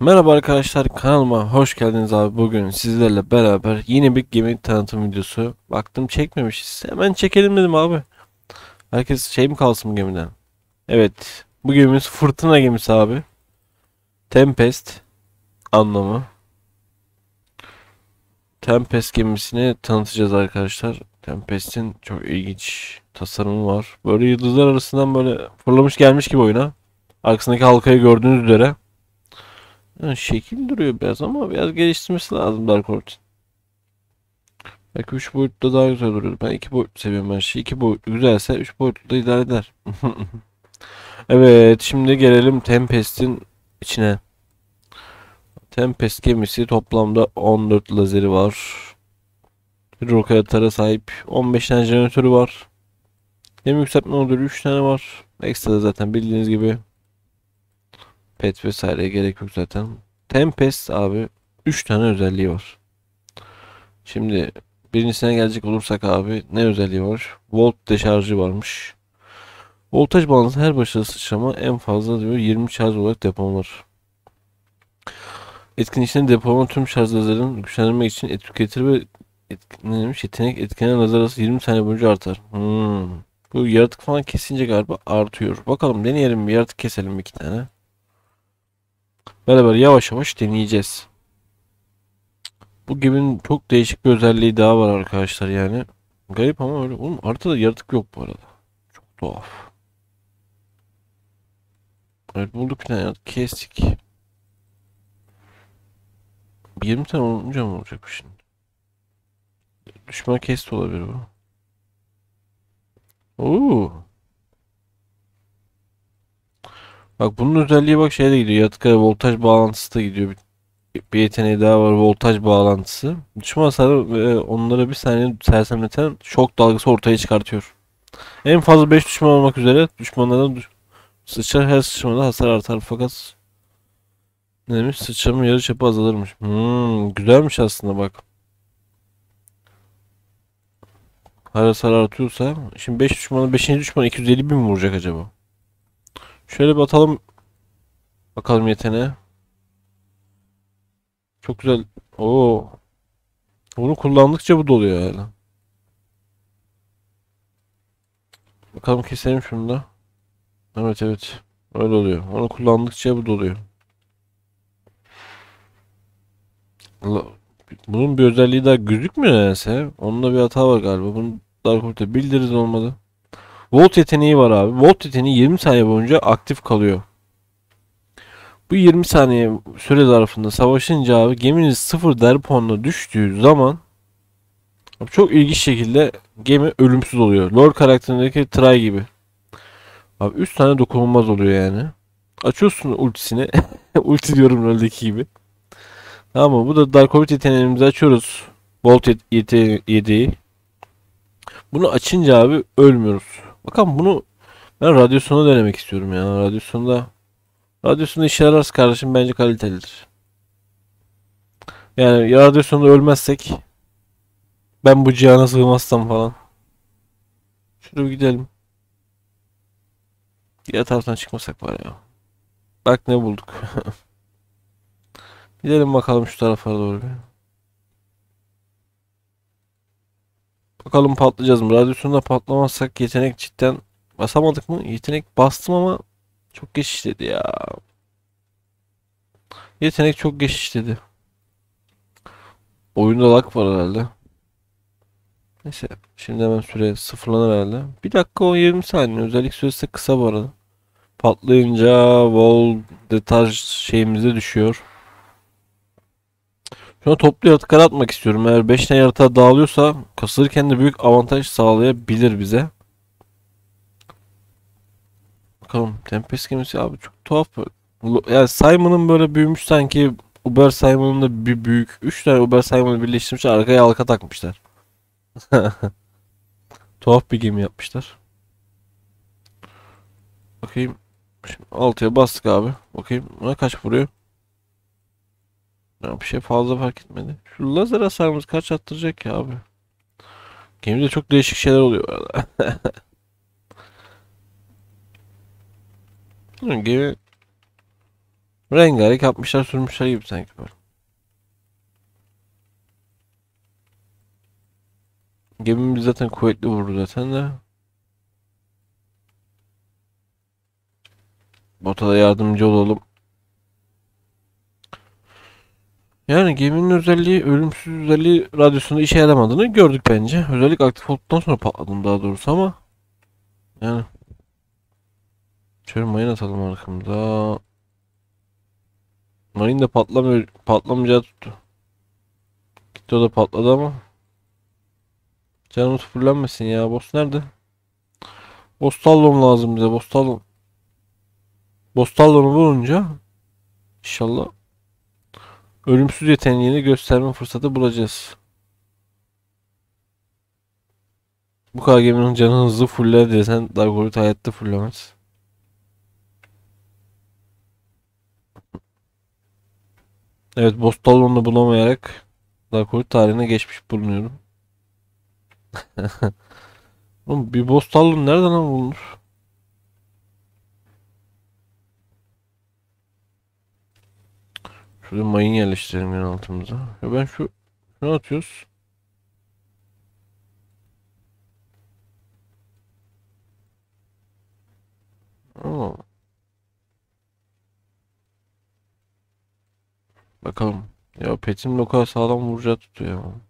Merhaba arkadaşlar kanalıma hoş geldiniz abi bugün sizlerle beraber yeni bir gemi tanıtım videosu baktım çekmemişiz hemen çekelim dedim abi herkes şey mi kalsın gemiden evet bu gemimiz fırtına gemisi abi tempest anlamı tempest gemisini tanıtacağız arkadaşlar tempest'in çok ilginç tasarımı var böyle yıldızlar arasından böyle fırlamış gelmiş gibi oyuna arkasındaki halkayı gördüğünüz üzere yani şekil duruyor biraz ama biraz geliştirmesi lazım Dark Origin. Belki 3 boyutlu daha güzel duruyor. Ben 2 boyutlu seviyorum her şeyi. 2 boyutlu güzelse 3 boyutlu da idare eder. evet şimdi gelelim Tempest'in içine. Tempest gemisi toplamda 14 lazeri var. Bir roketara sahip 15 tane jeneratörü var. Gemi yükseltme modülü 3 tane var. Ekstra zaten bildiğiniz gibi Pet vesaire gerek yok zaten. Tempest abi 3 tane özelliği var. Şimdi birincisine gelecek olursak abi ne özelliği var? Volt deşarjı varmış. Voltaj bağlantısı her başarılı sıçrama en fazla diyor 20 şarj olarak depolanır. içinde depolama tüm şarj lazerlerini güçlenme için etiketir ve ne demiş? Yetenek etkilenen lazer 20 saniye boyunca artar. Hmm. Bu yaratık falan kesince galiba artıyor. Bakalım deneyelim bir yaratık keselim iki tane beraber yavaş yavaş deneyeceğiz. Bu geminin çok değişik bir özelliği daha var arkadaşlar yani. Garip ama öyle. Oğlum artıda yaratık yok bu arada. Çok tuhaf. Evet bulduk bir tane kestik. 20 tane olunca mı olacak bu şimdi? Düşman kesti olabilir bu. Oo. Bak bunun özelliği bak şeyde gidiyor. Yatkara voltaj bağlantısı da gidiyor. Bir, bir yeteneği daha var. Voltaj bağlantısı. Düşman hasarı ve onlara bir saniye sersemleten şok dalgası ortaya çıkartıyor. En fazla 5 düşman olmak üzere düşmanlardan sıçar her sıçramada hasar artar fakat ne demiş sıçramın yarı çapı azalırmış. Hmm, güzelmiş aslında bak. Hasar artıyorsa şimdi 5 beş düşmanı 5. düşman 250 bin mi vuracak acaba? Şöyle bir atalım. Bakalım yeteneğe. Çok güzel. Oo. Bunu kullandıkça bu doluyor yani. Bakalım keselim şunu da. Evet evet. Öyle oluyor. Onu kullandıkça bu doluyor. Allah. Bunun bir özelliği daha gözükmüyor yani nedense. Onunla bir hata var galiba. Bunu Dark Horse'da bildiririz olmadı. Volt yeteneği var abi. Volt yeteneği 20 saniye boyunca aktif kalıyor. Bu 20 saniye süre zarfında savaşınca abi geminiz sıfır derponla düştüğü zaman abi çok ilginç şekilde gemi ölümsüz oluyor. Lord karakterindeki Tray gibi. Abi 3 tane dokunulmaz oluyor yani. Açıyorsun ultisini. Ulti diyorum roldeki gibi. Tamam mı? Bu da Dark Orbit yeteneğimizi açıyoruz. Volt yete yeteği. Bunu açınca abi ölmüyoruz. Bakalım bunu ben radyosuna denemek istiyorum yani Radyosunda radyosunda işe yararız kardeşim bence kalitelidir. Yani radyosunda ölmezsek ben bu cihana sığmazsam falan. Şuraya bir gidelim. Diğer taraftan çıkmasak var ya. Bak ne bulduk. gidelim bakalım şu taraflara doğru bir. Bakalım patlayacağız mı? Radyosunda patlamazsak yetenek cidden basamadık mı? Yetenek bastım ama çok geç işledi ya. Yetenek çok geç işledi. Oyunda lag var herhalde. Neyse şimdi hemen süre sıfırlanır herhalde. 1 dakika 20 saniye özellik süresi kısa bu arada. Patlayınca vol detaj şeyimize düşüyor. Şuna toplu yaratık atmak istiyorum. Eğer 5 tane yaratığa dağılıyorsa kasılırken de büyük avantaj sağlayabilir bize. Bakalım Tempest gemisi abi çok tuhaf. Yani Simon'ın böyle büyümüş sanki Uber Simon'ın da bir büyük. 3 tane Uber Simon'ı birleştirmiş, arkaya halka takmışlar. tuhaf bir gemi yapmışlar. Bakayım. Şimdi 6'ya bastık abi. Bakayım. Buna kaç vuruyor? Ya bir şey fazla fark etmedi. Şu lazer hasarımız kaç attıracak ki abi? Gemide çok değişik şeyler oluyor arada. Bunun rengarenk yapmışlar sürmüşler gibi sanki böyle. Gemimiz zaten kuvvetli vurdu zaten de. Botada yardımcı olalım. Yani geminin özelliği, ölümsüz özelliği radyosunda işe yaramadığını gördük bence. Özellik aktif olduktan sonra patladım daha doğrusu ama. Yani. Şöyle mayın atalım arkamda. Mayın da patlamıyor, patlamayacağı tuttu. Gitti o da patladı ama. Canımız fırlanmasın ya. Boss nerede? Bostallon lazım bize. Bostallon. Bostallon'u vurunca inşallah Ölümsüz yeteneğini gösterme fırsatı bulacağız. Bu kadar geminin canı hızlı fuller desen Dagorit hayatta fullemez. Evet Bostalon'u bulamayarak Dagorit tarihine geçmiş bulunuyorum. Oğlum bir Bostalon nereden bulunur? Şurada mayın yerleştirelim yan altımıza. Ya ben şu ne atıyoruz? Oo. Bakalım. Ya petim kadar sağlam vuracağı tutuyor ama.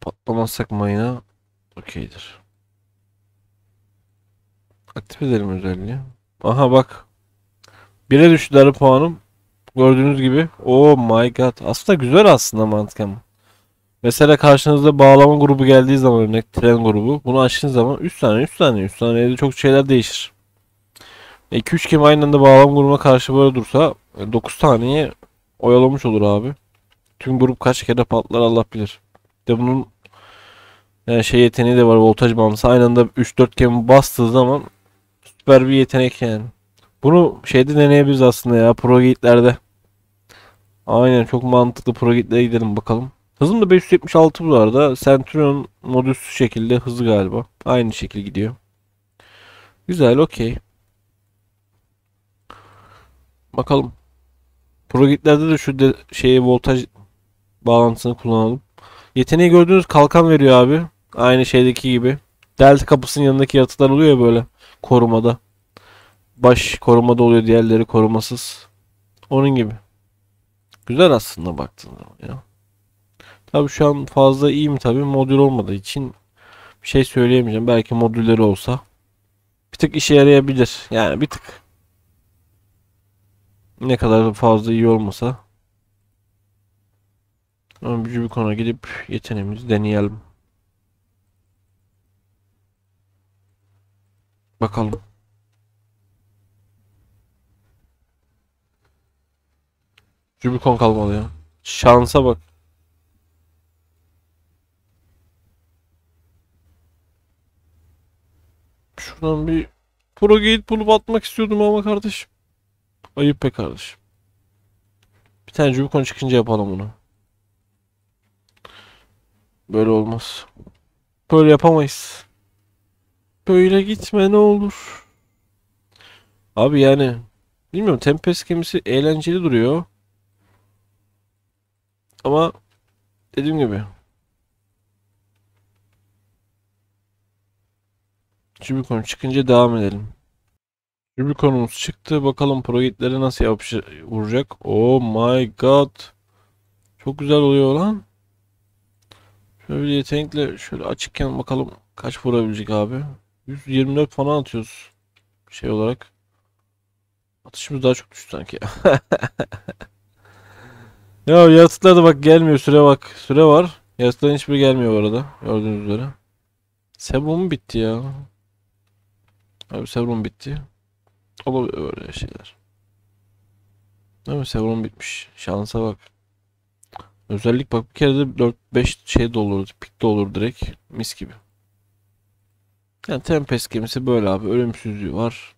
Patlamazsak mayına okeydir. Aktif edelim özelliği. Aha bak Bire düştü darı puanım. Gördüğünüz gibi. Oh my god. Aslında güzel aslında mantıken. Mesela karşınızda bağlama grubu geldiği zaman örnek tren grubu. Bunu açtığınız zaman 3 tane 3 tane 3 de çok şeyler değişir. 2-3 e, kim aynı anda bağlam grubuna karşı böyle dursa 9 e, taneyi oyalamış olur abi. Tüm grup kaç kere patlar Allah bilir. De bunun yani şey yeteneği de var voltaj bağımlısı. Aynı anda 3-4 kemi bastığı zaman süper bir yetenek yani. Bunu şeyde deneyebiliriz aslında ya pro gate'lerde. Aynen çok mantıklı pro gate'lere gidelim bakalım. Hızım da 576 bu arada. Centurion modüs şekilde hızlı galiba. Aynı şekil gidiyor. Güzel okey. Bakalım. Pro gate'lerde de şu de şeye voltaj bağlantısını kullanalım. Yeteneği gördüğünüz kalkan veriyor abi. Aynı şeydeki gibi. Delta kapısının yanındaki yaratıklar oluyor ya böyle korumada baş korumada oluyor diğerleri korumasız. Onun gibi. Güzel aslında baktığın zaman ya. Tabi şu an fazla iyi mi tabi modül olmadığı için bir şey söyleyemeyeceğim. Belki modülleri olsa bir tık işe yarayabilir. Yani bir tık. Ne kadar fazla iyi olmasa. Ama bir konu gidip yeteneğimizi deneyelim. Bakalım. Rubicon kalmalı ya. Şansa bak. Şuradan bir Pro Gate bulup atmak istiyordum ama kardeşim. Ayıp be kardeşim. Bir tane Rubicon çıkınca yapalım bunu. Böyle olmaz. Böyle yapamayız. Böyle gitme ne olur. Abi yani bilmiyorum Tempest gemisi eğlenceli duruyor. Ama dediğim gibi. Şimdi konu çıkınca devam edelim. Şimdi konumuz çıktı. Bakalım projetlere nasıl yapışır, vuracak. Oh my god. Çok güzel oluyor lan. Şöyle bir yetenekle şöyle açıkken bakalım kaç vurabilecek abi. 124 falan atıyoruz. Şey olarak. Atışımız daha çok düştü sanki. Ya var da bak gelmiyor süre bak. Süre var. Yaratıkların hiçbiri gelmiyor bu arada. Gördüğünüz üzere. Sebum bitti ya. Abi sebum bitti. Olabiliyor böyle şeyler. Değil mi? Sebum bitmiş. Şansa bak. Özellik bak bir kere de 4-5 şey de olur. Pik de direkt. Mis gibi. Yani Tempest gemisi böyle abi. Ölümsüzlüğü var.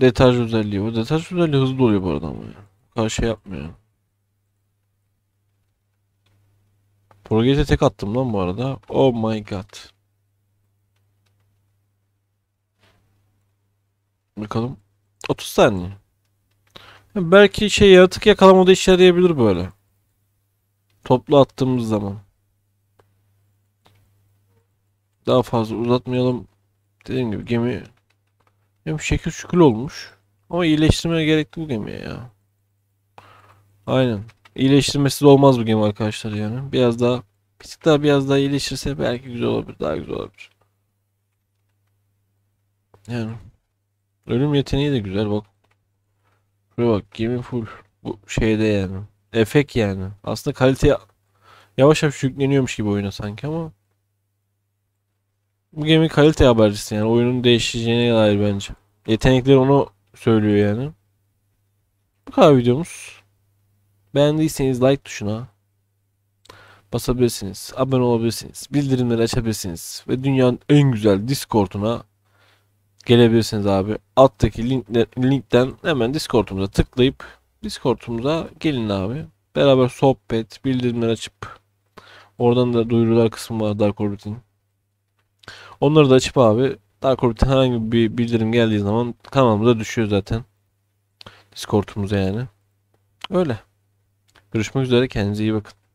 Detaj özelliği var. Detaj özelliği hızlı oluyor bu arada ama yani kadar şey yapmıyor. Progez'e tek attım lan bu arada. Oh my god. Bakalım. 30 saniye. Belki şey yaratık yakalamada işe yarayabilir böyle. Toplu attığımız zaman. Daha fazla uzatmayalım. Dediğim gibi gemi hem şekil şükül olmuş. Ama iyileştirmeye gerekli bu gemiye ya. Aynen. de olmaz bu gemi arkadaşlar yani. Biraz daha bir tık daha biraz daha iyileşirse belki güzel olabilir. Daha güzel olabilir. Yani. Ölüm yeteneği de güzel bak. Şuraya bak gemi full. Bu şeyde yani. Efek yani. Aslında kalite yavaş yavaş yükleniyormuş gibi oyuna sanki ama. Bu gemi kalite habercisi yani. Oyunun değişeceğine dair bence. Yetenekler onu söylüyor yani. Bu kadar videomuz. Beğendiyseniz like tuşuna basabilirsiniz. Abone olabilirsiniz. Bildirimleri açabilirsiniz. Ve dünyanın en güzel Discord'una gelebilirsiniz abi. Alttaki linkler, linkten hemen Discord'umuza tıklayıp Discord'umuza gelin abi. Beraber sohbet, bildirimleri açıp oradan da duyurular kısmı var Dark Orbit'in. Onları da açıp abi Dark Orbit'e herhangi bir bildirim geldiği zaman kanalımıza düşüyor zaten. Discord'umuza yani. Öyle. Görüşmek üzere kendinize iyi bakın.